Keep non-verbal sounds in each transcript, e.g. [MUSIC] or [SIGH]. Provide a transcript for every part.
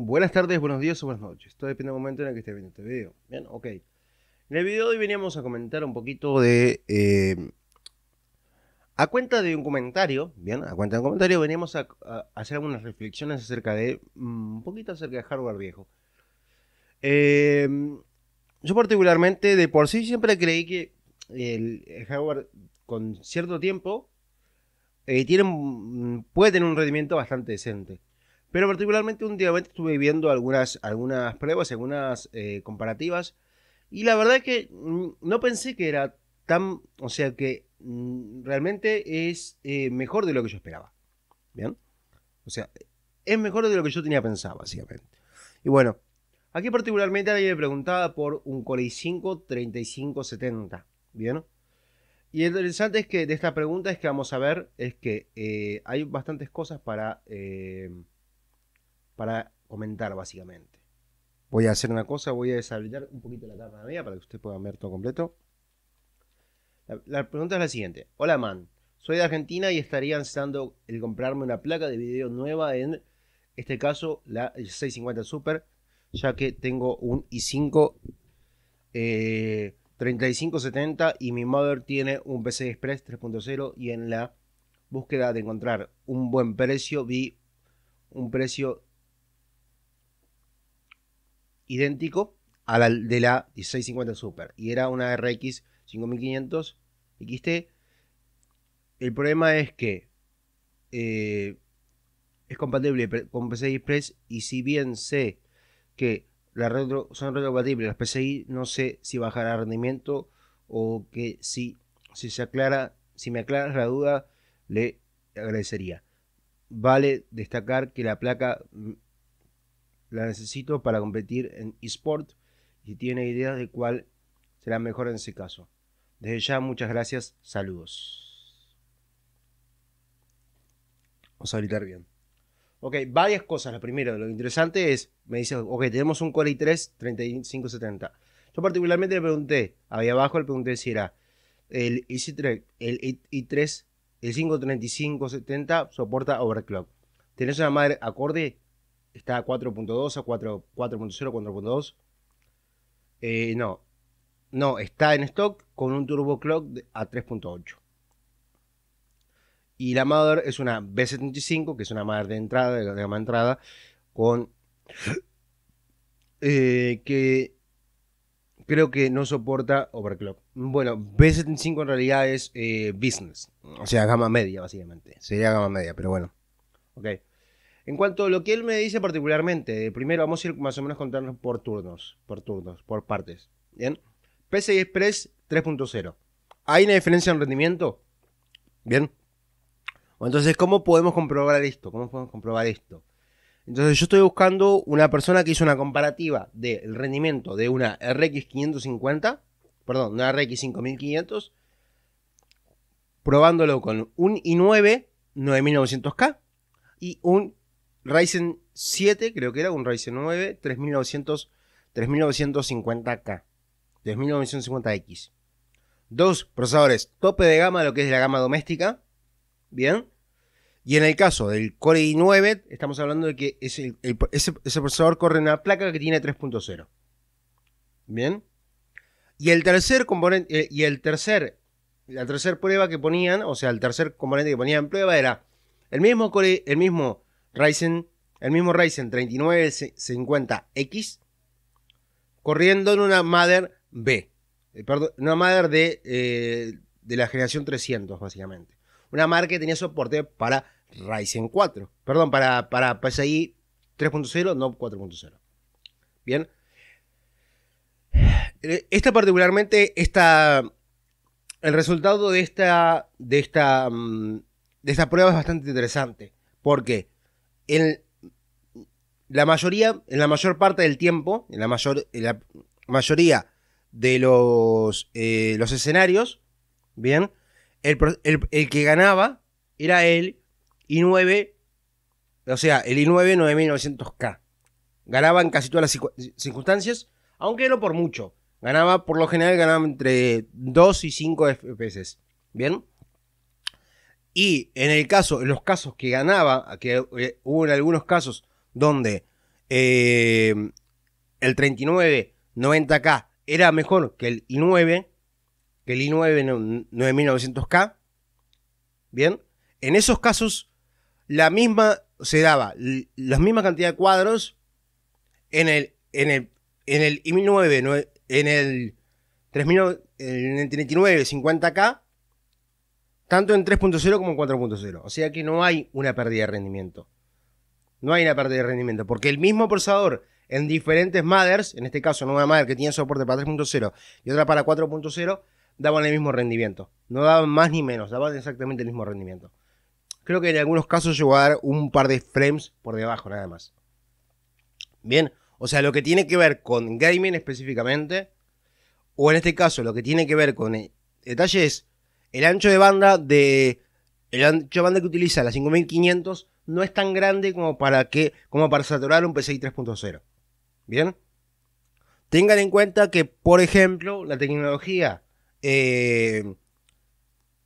Buenas tardes, buenos días o buenas noches. Todo depende del momento en el que esté viendo este video. Bien, ok. En el video de hoy veníamos a comentar un poquito de... Eh, a cuenta de un comentario, bien, a cuenta de un comentario veníamos a, hacer algunas reflexiones acerca de... Mm, un poquito acerca de hardware viejo. Em, yo particularmente de por sí siempre creí que el, hardware con cierto tiempo eh, tiene, puede tener un rendimiento bastante decente. Pero particularmente últimamente estuve viendo algunas, algunas pruebas, algunas eh, comparativas. Y la verdad es que mm, no pensé que era tan... O sea que mm, realmente es eh, mejor de lo que yo esperaba. ¿Bien? O sea, es mejor de lo que yo tenía pensado, básicamente. Y bueno, aquí particularmente alguien me preguntaba por un Core i5 3570. ¿Bien? Y lo interesante es que de esta pregunta es que vamos a ver, es que eh, hay bastantes cosas para para comentar básicamente. Voy a hacer una cosa, voy a deshabilitar un poquito la cámara mía para que ustedes puedan ver todo completo. La, pregunta es la siguiente. Hola man, soy de Argentina y estaría ansiando el comprarme una placa de video nueva en este caso la 650 Super, ya que tengo un i5 3570 eh, y mi mother tiene un PC Express 3.0 y en la búsqueda de encontrar un buen precio vi un precio idéntico a la de la 1650 Super. Y era una RX 5500 XT. El problema es que eh, es compatible con PCI Express y si bien sé que la son retrocompatibles las PCI, no sé si bajará rendimiento o que si, si se aclara, si me aclaras la duda, le agradecería. Vale destacar que la placa mm, la necesito para competir en eSport y tiene ideas de cuál será mejor en ese caso. Desde ya, muchas gracias, saludos. Vamos a gritar bien. Ok, varias cosas. La primera, lo interesante es, me dice, ok, tenemos un Core i3 3570. Yo particularmente le pregunté, Ahí abajo le pregunté si era el i3, el i3, el 53570 soporta overclock. ¿Tenés una madre acorde está a 4.2, a 4.0, 4.2. Eh, no, no, está en stock con un turbo clock a 3.8. Y la mother es una B75, que es una madre de entrada, de gama entrada, con eh, que creo que no soporta overclock. Bueno, B75 en realidad es eh, business, o sea, gama media básicamente. Sería gama media, pero bueno. Ok. En cuanto a lo que él me dice particularmente, primero vamos a ir más o menos contarnos por turnos, por turnos, por partes. ¿Bien? PCI Express 3.0. ¿Hay una diferencia en rendimiento? ¿Bien? Entonces, ¿cómo podemos comprobar esto? ¿Cómo podemos comprobar esto? Entonces, yo estoy buscando una persona que hizo una comparativa del rendimiento de una RX 550, perdón, una RX 5500, probándolo con un i9 9900K y un Ryzen 7, creo que era un Ryzen 9, 3950K, 3950X. Dos procesadores tope de gama, lo que es la gama doméstica. Bien. Y en el caso del Core i9, estamos hablando de que es el, ese, procesador corre en una placa que tiene 3.0. Bien. Y el tercer componente, eh, y el tercer, la tercer prueba que ponían, o sea, el tercer componente que ponían en prueba era el mismo Core, el mismo Ryzen, el mismo Ryzen 3950X, corriendo en una Mother B, eh, una Mother de, eh, de la generación 300, básicamente. Una marca que tenía soporte para Ryzen 4, perdón, para, para 3.0, no 4.0. Bien. Eh, esta particularmente, esta, el resultado de esta, de esta, mm, de esta prueba es bastante interesante. ¿Por qué? en la mayoría, en la mayor parte del tiempo, en la, mayor, la mayoría de los, eh, los escenarios, ¿bien? El, que ganaba era el I9, o sea, el I9 9900K. Ganaba en casi todas las circunstancias, aunque no por mucho. Ganaba, por lo general, ganaba entre 2 y 5 FPS, ¿bien? Y en el caso, en los casos que ganaba, que eh, hubo algunos casos donde eh, el 39 90K era mejor que el i9, que el i9 9900K, bien, en esos casos la misma se daba la misma cantidad de cuadros en el en el en el i9 en el 3000 en el 50K tanto en 3.0 como en 4.0. O sea que no hay una pérdida de rendimiento. No hay una pérdida de rendimiento, porque el mismo procesador en diferentes mothers, en este caso una madre que tiene soporte para 3.0 y otra para 4.0, daban el mismo rendimiento. No daban más ni menos, daban exactamente el mismo rendimiento. Creo que en algunos casos llegó a dar un par de frames por debajo nada más. Bien, o sea, lo que tiene que ver con gaming específicamente, o en este caso lo que tiene que ver con eh, detalles el ancho de banda de el ancho banda que utiliza la 5500 no es tan grande como para que como para saturar un PCI 3.0. Bien. Tengan en cuenta que, por ejemplo, la tecnología eh,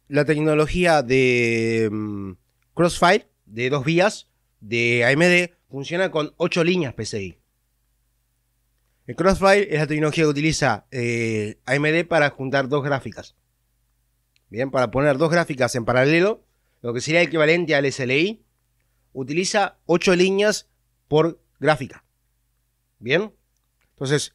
la tecnología de mm, Crossfire de dos vías de AMD funciona con 8 líneas PCI. El Crossfire es la tecnología que utiliza eh, AMD para juntar dos gráficas bien, para poner dos gráficas en paralelo, lo que sería equivalente al SLI, utiliza 8 líneas por gráfica. Bien, entonces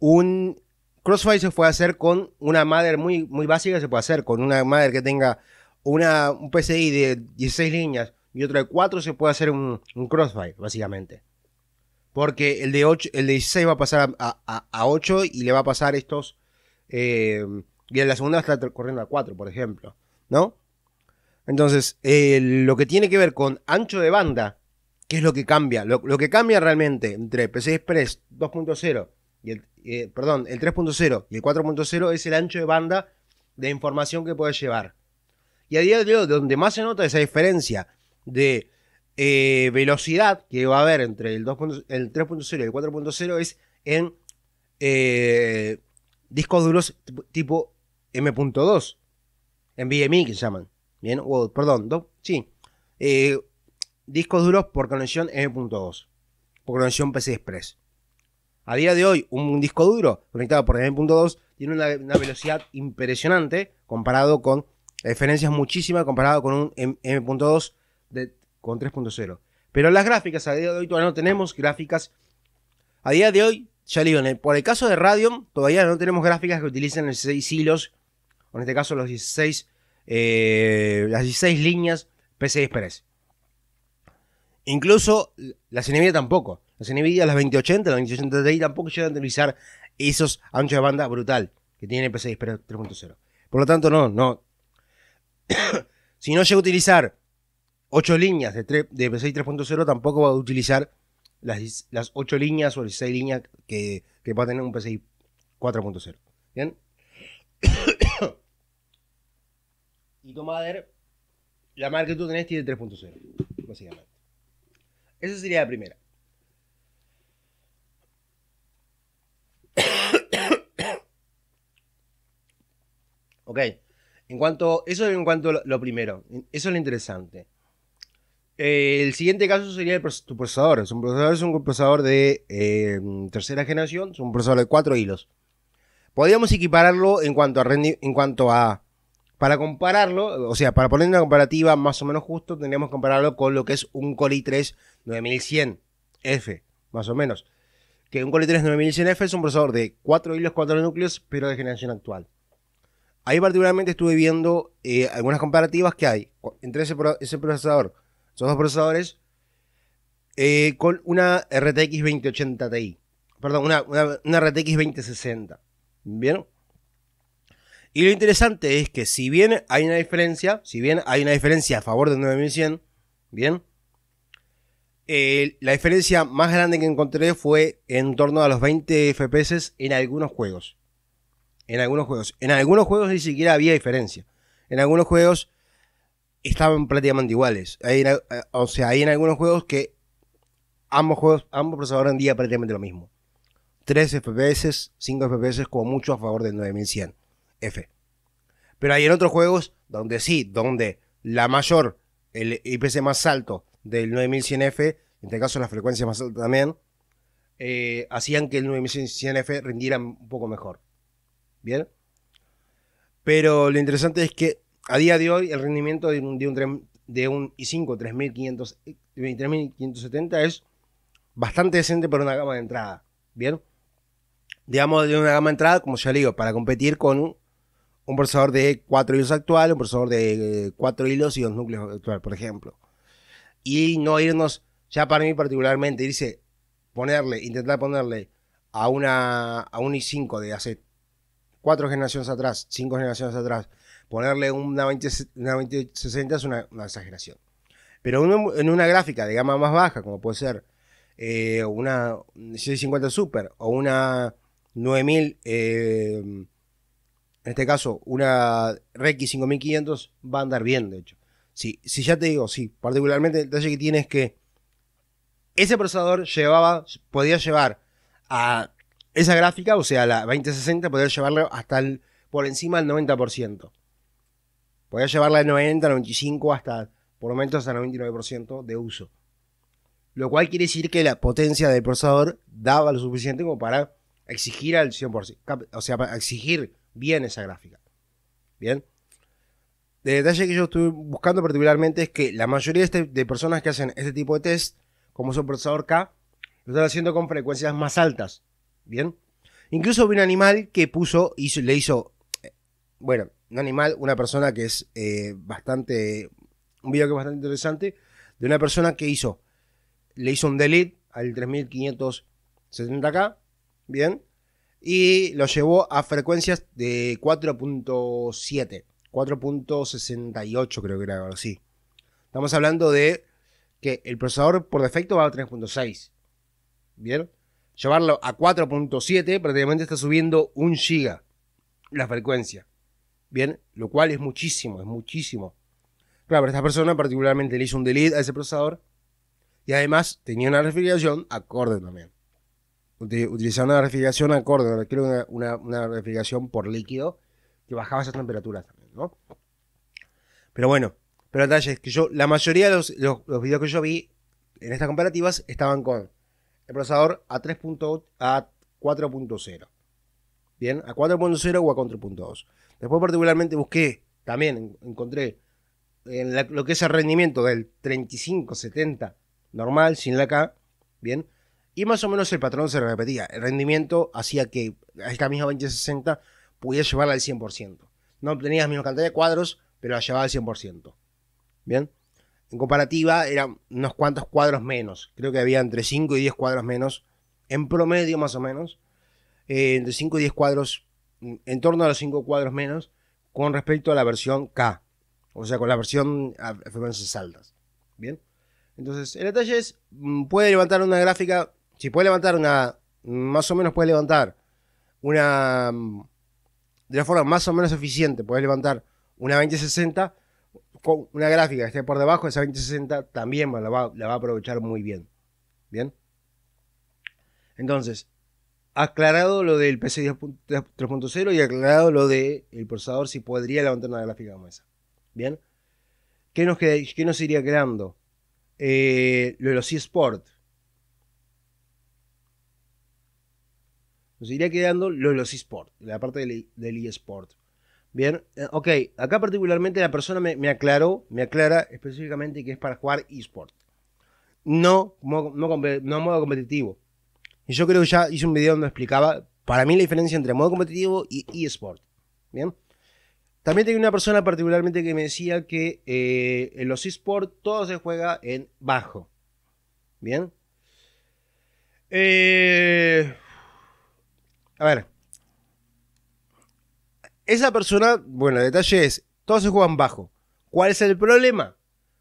un Crossfire se puede hacer con una madre muy, muy básica, se puede hacer con una madre que tenga un PCI de 16 líneas y otro de 4, se puede hacer un, Crossfire, básicamente. Porque el de, 8, el de 16 va a pasar a, 8 y le va a pasar estos eh, y en la segunda está corriendo a 4, por ejemplo, ¿no? Entonces, eh, lo que tiene que ver con ancho de banda, ¿qué es lo que cambia? Lo, que cambia realmente entre PC Express 2.0 y el, eh, perdón, el 3.0 y el 4.0 es el ancho de banda de información que puedes llevar. Y a día de hoy, donde más se nota esa diferencia de eh, velocidad que va a haber entre el, el 3.0 y el 4.0 es en discos duros tipo M.2, en NVMe que llaman, bien, perdón, sí, eh, discos duros por conexión M.2, por conexión PC Express. A día de hoy, un, disco duro conectado por M.2 tiene una, velocidad impresionante comparado con, la diferencia es muchísima comparado con un M.2 con 3.0. Pero las gráficas, a día de hoy todavía no tenemos gráficas. A día de hoy, ya digo, por el caso de Radeon, todavía no tenemos gráficas que utilicen el 6 hilos en este caso los 16, eh, las 16 líneas PCI Express. Incluso las NVIDIA tampoco. Las NVIDIA, las 2080, las 2080 Ti tampoco llegan a utilizar esos anchos de banda brutal que tiene el PCI Express 3.0. Por lo tanto, no, no. [COUGHS] si no llega a utilizar 8 líneas de, PCI 3.0, tampoco va a utilizar las, 8 líneas o las 6 líneas que, que va a tener un PCI 4.0. ¿Bien? [COUGHS] y madre, la marca que tú tenés tiene 3.0, básicamente. Esa sería la primera. [COUGHS] ok. En cuanto, eso en cuanto a lo primero. Eso es lo interesante. Eh, el siguiente caso sería tu procesador. Es un procesador, es un de eh, tercera generación, es un procesador de cuatro hilos. Podríamos equipararlo en cuanto a, en cuanto a para compararlo, o sea, para poner una comparativa más o menos justo, tendríamos que compararlo con lo que es un Coli 3 9100F, más o menos. Que un Coli 3 9100F es un procesador de 4 hilos, 4 núcleos, pero de generación actual. Ahí particularmente estuve viendo eh, algunas comparativas que hay entre ese, procesador, esos dos procesadores, eh, con una RTX 2080 Ti. Perdón, una, una RTX 2060. ¿Vieron? Y lo interesante es que si bien hay una diferencia, si bien hay una diferencia a favor del 9100, ¿bien? la diferencia más grande que encontré fue en torno a los 20 FPS en algunos juegos. En algunos juegos. En algunos juegos ni siquiera había diferencia. En algunos juegos estaban prácticamente iguales. Eh, o sea, hay en algunos juegos que ambos juegos, ambos procesadores rendían prácticamente lo mismo. 3 FPS, 5 FPS como mucho a favor del 9100. F. Pero hay en otros juegos donde sí, donde la mayor, el IPC más alto del 9100F, en este caso la frecuencia más alta también, eh, hacían que el 9100F rindiera un poco mejor. ¿Bien? Pero lo interesante es que a día de hoy el rendimiento de un, de un, i5 3570 es bastante decente para una gama de entrada. ¿Bien? Digamos de una gama de entrada, como ya le digo, para competir con un procesador de cuatro hilos actual, un procesador de eh, cuatro hilos y dos núcleos actual, por ejemplo. Y no irnos, ya para mí particularmente, irse, ponerle, intentar ponerle a, una, a un i5 de hace cuatro generaciones atrás, cinco generaciones atrás, ponerle una, 20, 2060 es una, exageración. Pero en una gráfica de gama más baja, como puede ser eh, una 650 Super o una 9000 en este caso, una Rex 5500 va a andar bien, de hecho. Sí, si ya te digo, sí, particularmente el detalle que tiene es que ese procesador llevaba, podía llevar a esa gráfica, o sea, la 2060, podía llevarla hasta por encima del 90%. Podía llevarla del 90, 95, hasta por lo menos hasta 99% de uso. Lo cual quiere decir que la potencia del procesador daba lo suficiente como para exigir al 100%, o sea, para exigir bien esa gráfica. Bien. El detalle que yo estuve buscando particularmente es que la mayoría este, de, personas que hacen este tipo de test, como son procesador K, lo están haciendo con frecuencias más altas. Bien. Incluso vi un animal que puso, y le hizo, eh, bueno, un animal, una persona que es eh, bastante, un video que es bastante interesante, de una persona que hizo, le hizo un delete al 3570K, bien, y lo llevó a frecuencias de 4.7, 4.68 creo que era algo así. Estamos hablando de que el procesador por defecto va a 3.6. ¿Bien? Llevarlo a 4.7 prácticamente está subiendo un giga la frecuencia. ¿Bien? Lo cual es muchísimo, es muchísimo. Claro, pero esta persona particularmente le hizo un delete a ese procesador y además tenía una refrigeración acorde también utilizar una refrigeración acorde, una, una, refrigeración por líquido que bajaba esas temperaturas también, ¿no? Pero bueno, pero detalles es que yo, la mayoría de los, los, videos que yo vi en estas comparativas estaban con el procesador a 3. a 4.0. Bien, a 4.0 o a 4.2. Después particularmente busqué, también encontré en lo que es el rendimiento del 3570 normal, sin la K, bien, y más o menos el patrón se repetía. El rendimiento hacía que esta misma 2060 pudiera llevarla al 100%. No obtenías misma cantidad de cuadros, pero la llevaba al 100%. ¿Bien? En comparativa, eran unos cuantos cuadros menos. Creo que había entre 5 y 10 cuadros menos. En promedio, más o menos. Eh, entre 5 y 10 cuadros. En torno a los 5 cuadros menos. Con respecto a la versión K. O sea, con la versión a frecuencias altas. ¿Bien? Entonces, el detalle es, mm, puede levantar una gráfica si puede levantar una. Más o menos puede levantar una. De la forma más o menos eficiente, puede levantar una 2060 con una gráfica que esté por debajo, de esa 2060 también la va, a aprovechar muy bien. ¿Bien? Entonces, aclarado lo del PC 3.0 y aclarado lo del procesador, si podría levantar una gráfica como esa. ¿Bien? ¿Qué nos, qué nos iría quedando? Eh, lo de los eSports. nos iría quedando de los eSports, la parte del, eSport. Bien, eh, ok, acá particularmente la persona me, aclaró, me aclara específicamente que es para jugar eSport. No, no, no modo competitivo. Y yo creo que ya hice un video donde explicaba para mí la diferencia entre modo competitivo y eSport. Bien. También tenía una persona particularmente que me decía que eh, en los eSports todo se juega en bajo. Bien. Eh, a ver. Esa persona, bueno, el detalle es, todos se juegan bajo. ¿Cuál es el problema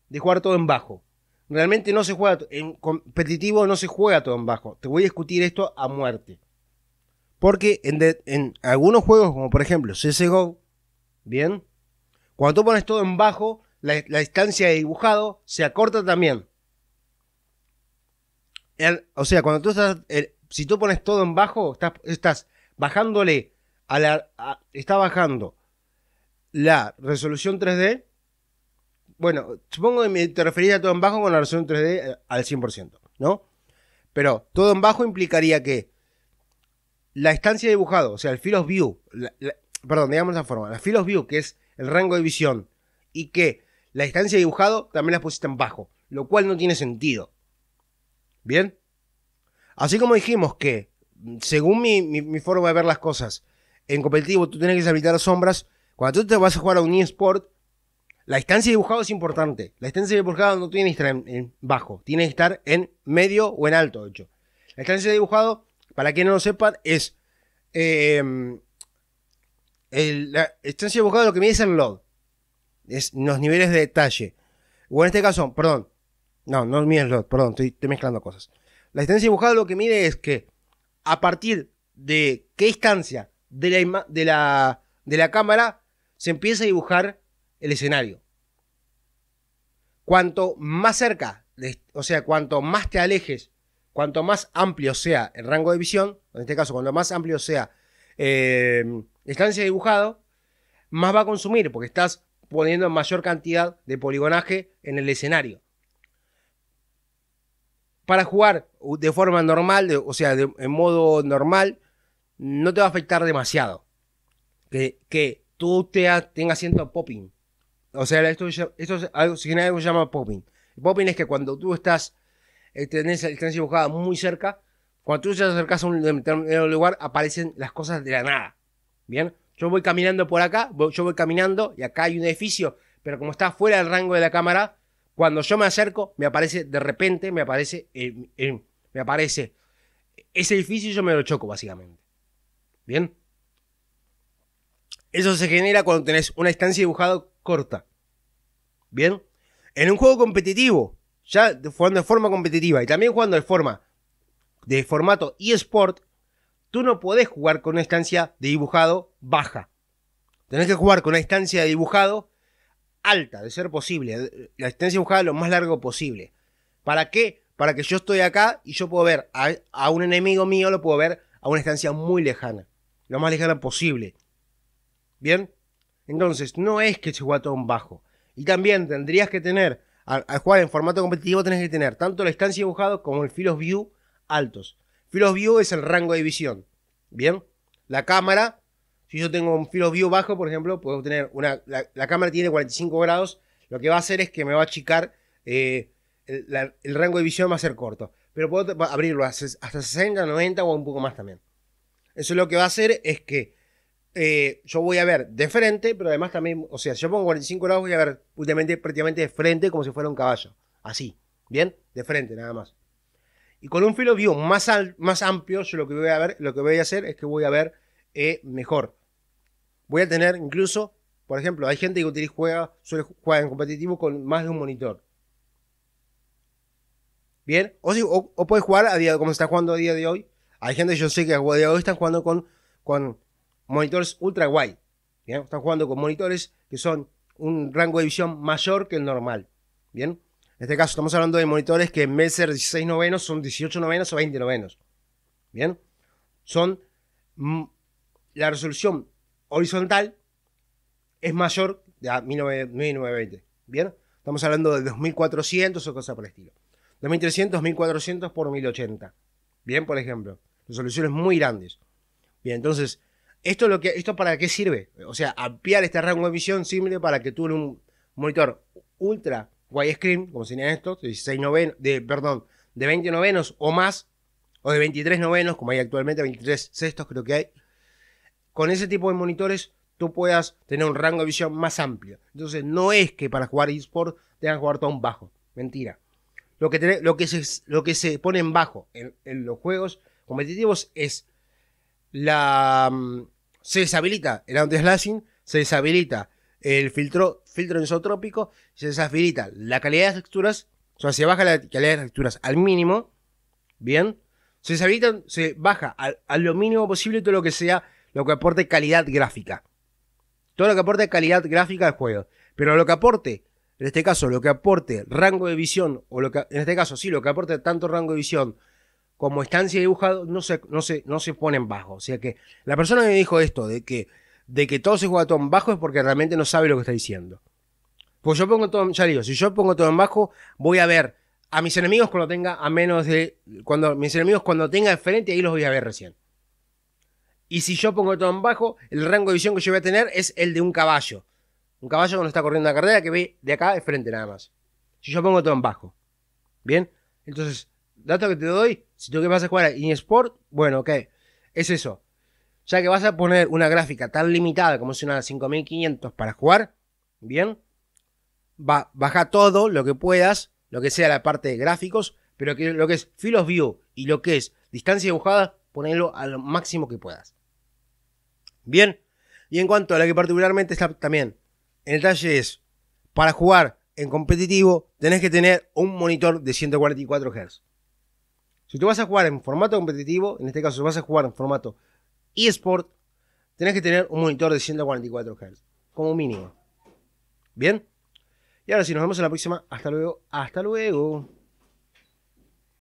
de jugar todo en bajo? Realmente no se juega, en competitivo no se juega todo en bajo. Te voy a discutir esto a muerte. Porque en, algunos juegos, como por ejemplo CSGO, ¿bien? Cuando tú pones todo en bajo, la, distancia de dibujado se acorta también. o sea, cuando tú estás si tú pones todo en bajo, estás, bajándole a la. está bajando la resolución 3D. Bueno, supongo que te referías a todo en bajo con la resolución 3D eh, al 100%, ¿no? Pero todo en bajo implicaría que la estancia dibujado, o sea, el field view, perdón, digamos esa forma, la field view, que es el rango de visión, y que la distancia de dibujado también la pusiste en bajo, lo cual no tiene sentido. ¿Bien? Así como dijimos que, según mi, forma de ver las cosas, en competitivo tú tienes que habilitar sombras, cuando tú te vas a jugar a un eSport, la distancia de dibujado es importante. La distancia de dibujado no tiene que estar en, bajo, tiene que estar en medio o en alto, de hecho. La distancia de dibujado, para quien no lo sepan, es. Em, la distancia de dibujado lo que mide es el load. Es los niveles de detalle. O en este caso, perdón. No, no mide el load, perdón, estoy mezclando cosas. La distancia dibujada lo que mide es que a partir de qué distancia de la, de de la cámara se empieza a dibujar el escenario. Cuanto más cerca, o sea, cuanto más te alejes, cuanto más amplio sea el rango de visión, en este caso, cuanto más amplio sea eh, distancia dibujado, más va a consumir porque estás poniendo mayor cantidad de poligonaje en el escenario para jugar de forma normal, o sea, en modo normal, no te va a afectar demasiado. Que, que tú te tenga tengas popping. O sea, esto, esto es algo, que se llama popping. popping es que cuando tú estás, eh, tenés la distancia dibujada muy cerca, cuando tú te acercas a un lugar, aparecen las cosas de la nada. Bien, yo voy caminando por acá, yo voy caminando y acá hay un edificio, pero como está fuera del rango de la cámara, cuando yo me acerco, me aparece, de repente, me aparece, eh, eh, me aparece ese edificio y yo me lo choco, básicamente. ¿Bien? Eso se genera cuando tenés una estancia dibujado corta. ¿Bien? En un juego competitivo, ya jugando de forma competitiva y también jugando de forma de formato eSport, tú no podés jugar con una estancia de dibujado baja. Tenés que jugar con una estancia de dibujado alta, de ser posible, la distancia dibujada lo más largo posible. ¿Para qué? Para que yo estoy acá y yo puedo ver a, un enemigo mío, lo puedo ver a una distancia muy lejana, lo más lejana posible. ¿Bien? Entonces, no es que se juega todo bajo. Y también tendrías que tener, al, jugar en formato competitivo, tenés que tener tanto la distancia dibujada como el Field View altos. Field View es el rango de visión. Bien, la cámara si yo tengo un filo View bajo, por ejemplo, puedo tener una. La, cámara tiene 45 grados. Lo que va a hacer es que me va a achicar. Eh, el, rango de visión va a ser corto. Pero puedo abrirlo hasta, 60, 90 o un poco más también. Eso lo que va a hacer es que eh, yo voy a ver de frente, pero además también, o sea, si yo pongo 45 grados, voy a ver últimamente, prácticamente de frente como si fuera un caballo. Así, ¿bien? De frente nada más. Y con un filo view más, más amplio, yo lo que voy a ver, lo que voy a hacer es que voy a ver eh, mejor. Voy a tener incluso, por ejemplo, hay gente que utiliza, juega, suele jugar en competitivo con más de un monitor. Bien, o, si, puedes jugar a día, como está jugando a día de hoy. Hay gente, yo sé que a día de hoy están jugando con, con monitores ultra guay. ¿bien? Están jugando con monitores que son un rango de visión mayor que el normal. Bien, en este caso estamos hablando de monitores que en vez de 16 novenos son 18 novenos o 20 novenos. Bien, son mm, la resolución horizontal es mayor a 1920. ¿Bien? Estamos hablando de 2400 o cosa por el estilo. 2300, 1400 por 1080. Bien, por ejemplo. Resoluciones muy grandes. Bien, entonces, ¿esto, lo que, esto para qué sirve? O sea, ampliar este rango de visión simple para que tú en un monitor ultra widescreen, como serían estos, de, perdón, de 20 novenos o más, o de 23 novenos, como hay actualmente, 23 sextos creo que hay, con ese tipo de monitores tú puedas tener un rango de visión más amplio. Entonces, no es que para jugar eSport Tengas que jugar todo un bajo. Mentira. Lo que, lo que, se, lo que se pone en bajo en, los juegos competitivos es la. Mm, se deshabilita el anti-slashing, se deshabilita el filtro, filtro se deshabilita la calidad de texturas, o sea, se baja la calidad de texturas al mínimo, ¿bien? Se deshabilita... se baja al a lo mínimo posible todo lo que sea lo que aporte calidad gráfica. Todo lo que aporte calidad gráfica al juego. Pero lo que aporte, en este caso, lo que aporte rango de visión, o lo que, en este caso, sí, lo que aporte tanto rango de visión como estancia de dibujado, no se, no en no ponen bajo. O sea que la persona que me dijo esto, de que, de que todo se juega todo en bajo, es porque realmente no sabe lo que está diciendo. Pues yo pongo todo, ya digo, si yo pongo todo en bajo, voy a ver a mis enemigos cuando tenga a menos de. Cuando, mis enemigos cuando tenga frente, ahí los voy a ver recién. Y si yo pongo todo en bajo, el rango de visión que yo voy a tener es el de un caballo. Un caballo cuando está corriendo la carrera que ve de acá de frente nada más. Si yo pongo todo en bajo. Bien, entonces, dato que te doy, si tú que vas a jugar a eSport, bueno, ok, es eso. Ya que vas a poner una gráfica tan limitada como es una 5500 para jugar, bien, baja todo lo que puedas, lo que sea la parte de gráficos, pero que lo que es Field of View y lo que es distancia dibujada, ponelo al máximo que puedas. Bien. Y en cuanto a la que particularmente está también, en detalle es, para jugar en competitivo tenés que tener un monitor de 144 Hz. Si tú vas a jugar en formato competitivo, en este caso si vas a jugar en formato eSport, tenés que tener un monitor de 144 Hz, como mínimo. ¿Bien? Y ahora si nos vemos en la próxima. Hasta luego. Hasta luego.